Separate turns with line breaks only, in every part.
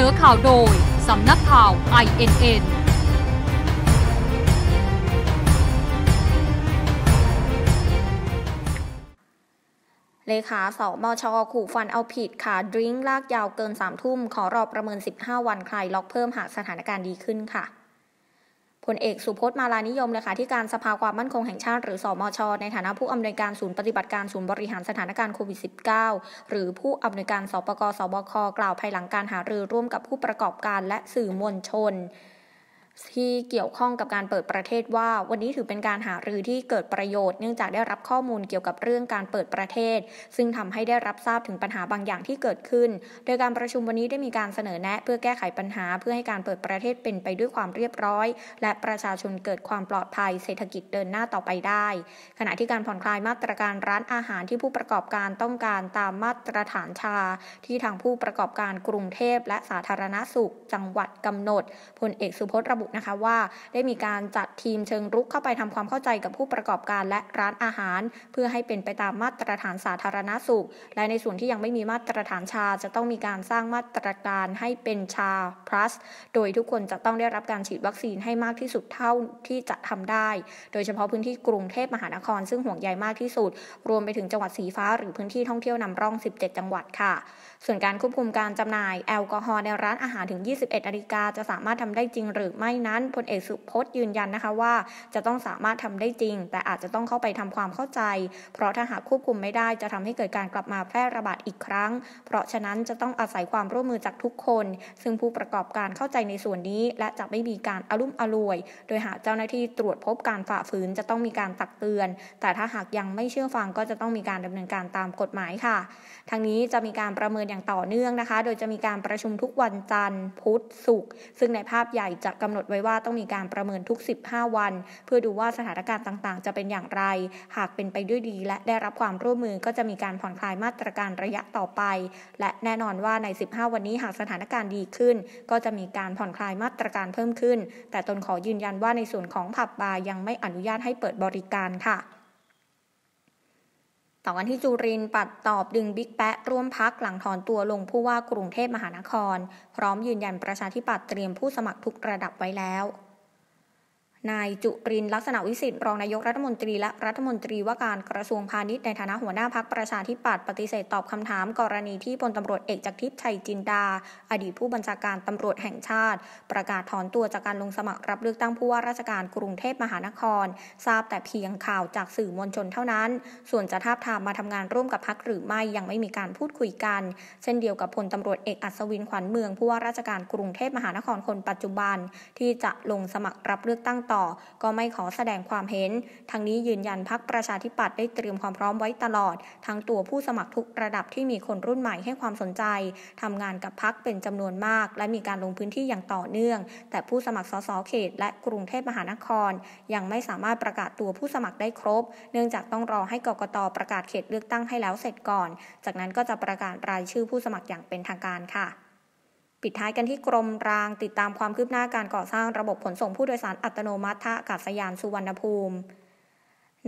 นอข่าวโดย สำนักข่าว INN เลขาสบชขู่ฟันเอาผิดค่ะ ดริ้งลากยาวเกิน 3 ทุ่ม ขอรอประเมิน 15 วันคลายล็อกเพิ่มหากสถานการณ์ดีขึ้นค่ะลเอกสุพจน์มาลานิยมเลยค่ะที่การสภาความมั่นคงแห่งชาติหรือสอมช ในฐานะผู้อำนวยการศูนย์ปฏิบัติการศูนย์บริหารสถานการณ์โควิด -19 หรือผู้อำนวยการสปกสบค กล่าวภายหลังการหารือร่วมกับผู้ประกอบการและสื่อมวลชนที่เกี่ยวข้องกับการเปิดประเทศว่า วันนี้ถือเป็นการหารือที่เกิดประโยชน์เนื่องจากได้รับข้อมูลเกี่ยวกับเรื่องการเปิดประเทศ ซึ่งทำให้ได้รับทราบถึงปัญหาบางอย่างที่เกิดขึ้น โดยการประชุมวันนี้ได้มีการเสนอแนะ เพื่อแก้ไขปัญหา เพื่อให้การเปิดประเทศเป็นไปด้วยความเรียบร้อย และประชาชนเกิดความปลอดภัยเศรษฐกิจเดินหน้าต่อไปได้ ขณะที่การผ่อนคลายมาตรการร้านอาหารที่ผู้ประกอบการต้องการตามมาตรฐานชา ที่ทางผู้ประกอบการกรุงเทพและสาธารณสุข จังหวัดกำหนดพลเอกสุพจน์ระบุนะคะว่าได้มีการจัดทีมเชิงรุกเข้าไปทำความเข้าใจกับผู้ประกอบการและร้านอาหาร เพื่อให้เป็นไปตามมาตรฐานสาธารณาสุข และในส่วนที่ยังไม่มีมาตรฐานชา จะต้องมีการสร้างมาตรการให้เป็นชา plus โดยทุกคนจะต้องได้รับการฉีดวัคซีนให้มากที่สุดเท่าที่จะทำได้ โดยเฉพาะพื้นที่กรุงเทพมหานครซึ่งห่วงใยมากที่สุด รวมไปถึงจังหวัดสีฟ้าหรือพื้นที่ท่องเที่ยวนำร่อง 17 จังหวัดค่ะ ส่วนการควบคุมการจำหน่ายแอลกอฮอล์ในร้านอาหารถึง 21นาฬิกาจะสามารถทำได้จริงหรือไม่นั้นพลเอกสุพจน์ยืนยันนะคะว่า จะต้องสามารถทำได้จริง แต่อาจจะต้องเข้าไปทำความเข้าใจ เพราะถ้าหากควบคุมไม่ได้จะทำให้เกิดการกลับมาแพร่ระบาดอีกครั้ง เพราะฉะนั้นจะต้องอาศัยความร่วมมือจากทุกคน ซึ่งผู้ประกอบการเข้าใจในส่วนนี้และจะไม่มีการอารุ่มอร่วย โดยหากเจ้าหน้าที่ตรวจพบการฝ่าฝืนจะต้องมีการตักเตือน แต่ถ้าหากยังไม่เชื่อฟังก็จะต้องมีการดำเนินการตามกฎหมายค่ะทางนี้จะมีการประเมินอย่างต่อเนื่องนะคะ โดยจะมีการประชุมทุกวันจันทร์พุธศุกร์ซึ่งในภาพใหญ่จะกำหนดหนดไว้ว่าต้องมีการประเมินทุก 15 วัน เพื่อดูว่าสถานการณ์ต่างๆ จะเป็นอย่างไร หากเป็นไปด้วยดี และได้รับความร่วมมือก็จะมีการผ่อนคลายมาตรการระยะต่อไป และแน่นอนว่าใน 15 วันนี้หากสถานการณ์ดีขึ้น ก็จะมีการผ่อนคลายมาตรการเพิ่มขึ้น แต่ตนขอยืนยันว่าในส่วนของผับบาร์ยังไม่อนุญาตให้เปิดบริการค่ะต่อกันที่จุรินปัดตอบดึงบิ๊กแปะ ร่วมพักหลังถอนตัวลงผู้ว่ากรุงเทพมหานคร พร้อมยืนยันประชาธิปัตย์เตรียมผู้สมัครทุกระดับไว้แล้วนายจุรินลักษณะวิสิทธิ์ รองนายกรัฐมนตรี และรัฐมนตรีว่าการกระทรวงพาณิชย์ในฐานะหัวหน้าพักประชาธิปัตย์ปฏิเสธตอบคำถามกรณีที่พลตำรวจเอกจักรทิพย์ชัยจินดา อดีตผู้บัญชาการตำรวจแห่งชาติ ประกาศถอนตัวจากการลงสมัครรับเลือกตั้งผู้ว่าราชการกรุงเทพมหานคร ทราบแต่เพียงข่าวจากสื่อมวลชนเท่านั้น ส่วนจะท้าทามมาทำงานร่วมกับพักหรือไม่ยังไม่มีการพูดคุยกัน เช่นเดียวกับพลตำรวจเอกอัศวินขวัญเมือง ผู้ว่าราชการกรุงเทพมหานครคนปัจจุบันที่จะลงสมัครรับเลือกตั้งต่อก็ไม่ขอแสดงความเห็น ทั้งนี้ยืนยันพักประชาธิปัตย์ได้เตรียมความพร้อมไว้ตลอด ทั้งตัวผู้สมัครทุกระดับที่มีคนรุ่นใหม่ให้ความสนใจ ทำงานกับพักเป็นจำนวนมาก และมีการลงพื้นที่อย่างต่อเนื่อง แต่ผู้สมัครสสเขตและกรุงเทพมหานคร ยังไม่สามารถประกาศตัวผู้สมัครได้ครบ เนื่องจากต้องรอให้กกตประกาศเขตเลือกตั้งให้แล้วเสร็จก่อน จากนั้นก็จะประกาศรายชื่อผู้สมัครอย่างเป็นทางการค่ะปิดท้ายกันที่กรมรางติดตามความคืบหน้าการก่อสร้างระบบขนส่งผู้โดยสารอัตโนมัติท่าอากาศยานสุวรรณภูมิ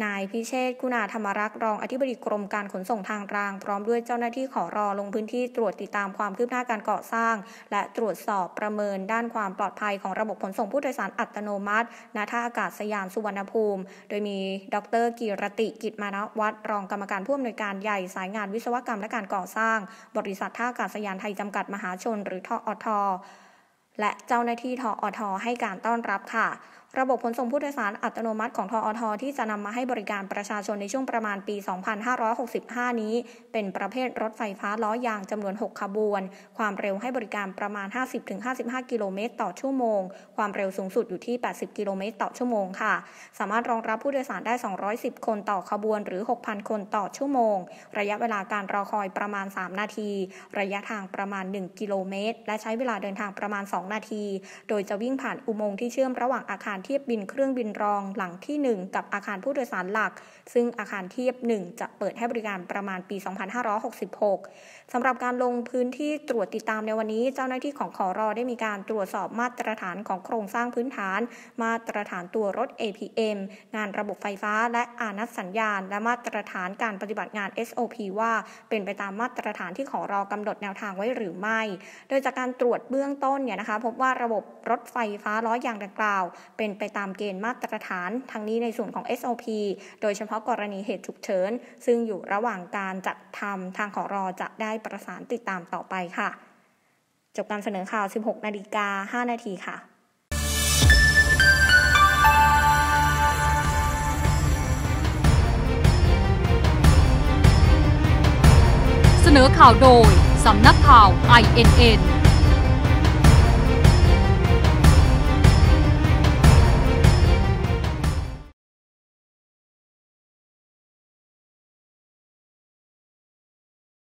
นายพิเชษคุณาธรรมรักษ์ รองอธิบดีกรมการขนส่งทางราง พร้อมด้วยเจ้าหน้าที่ขอรอลงพื้นที่ตรวจติดตามความคืบหน้าการก่อสร้าง และตรวจสอบประเมินด้านความปลอดภัยของระบบขนส่งผู้โดยสารอัตโนมัติ ณท่าอากาศยานสุวรรณภูมิ โดยมีดรกีรติกิจมานวัดรองกรรมการผู้อำนวยการใหญ่สายงานวิศวกรรมและการก่อสร้าง บริษัทท่าอากาศยานไทยจำกัดมหาชน หรือทออทและเจ้าหน้าที่ทออทให้การต้อนรับค่ะระบบขนส่งผู้โดยสารอัตโนมัติของทอทที่จะนำมาให้บริการประชาชนในช่วงประมาณปี 2565 นี้ เป็นประเภทรถไฟฟ้าล้อยางจำนวน 6 ขบวน ความเร็วให้บริการประมาณ 50-55 กิโลเมตรต่อชั่วโมง ความเร็วสูงสุดอยู่ที่ 80 กิโลเมตรต่อชั่วโมงค่ะ สามารถรองรับผู้โดยสารได้ 210 คนต่อขบวนหรือ 6,000 คนต่อชั่วโมง ระยะเวลาการรอคอยประมาณ 3 นาที ระยะทางประมาณ 1 กิโลเมตรและใช้เวลาเดินทางประมาณ 2 นาที โดยจะวิ่งผ่านอุโมงค์ที่เชื่อมระหว่างอาคารเทียบบินเครื่องบินรองหลังที่ 1 กับอาคารผู้โดยสารหลัก ซึ่งอาคารเทียบ 1 จะเปิดให้บริการประมาณปี 2566 สำหรับการลงพื้นที่ตรวจติดตามในวันนี้เจ้าหน้าที่ของขอรอได้มีการตรวจสอบมาตรฐานของโครงสร้างพื้นฐาน มาตรฐานตัวรถ APM งานระบบไฟฟ้าและอานัดสัญญาณ และมาตรฐานการปฏิบัติงาน SOP ว่าเป็นไปตามมาตรฐานที่ขอรอกำหนดแนวทางไว้หรือไม่ โดยจากการตรวจเบื้องต้นเนี่ยนะคะพบว่าระบบรถไฟฟ้าล้อยางดังกล่าว เป็นนไปตามเกณฑ์มาตรฐาน ทั้งนี้ในส่วนของ SOP โดยเฉพาะกรณีเหตุฉุกเฉิน ซึ่งอยู่ระหว่างการจัดทำทางขอรอจะได้ประสานติดตามต่อไปค่ะ จบการเสนอข่าว 16 นาฬิกา 5 นาทีค่ะ เสนอข่าวโดย สำนักข่าว INN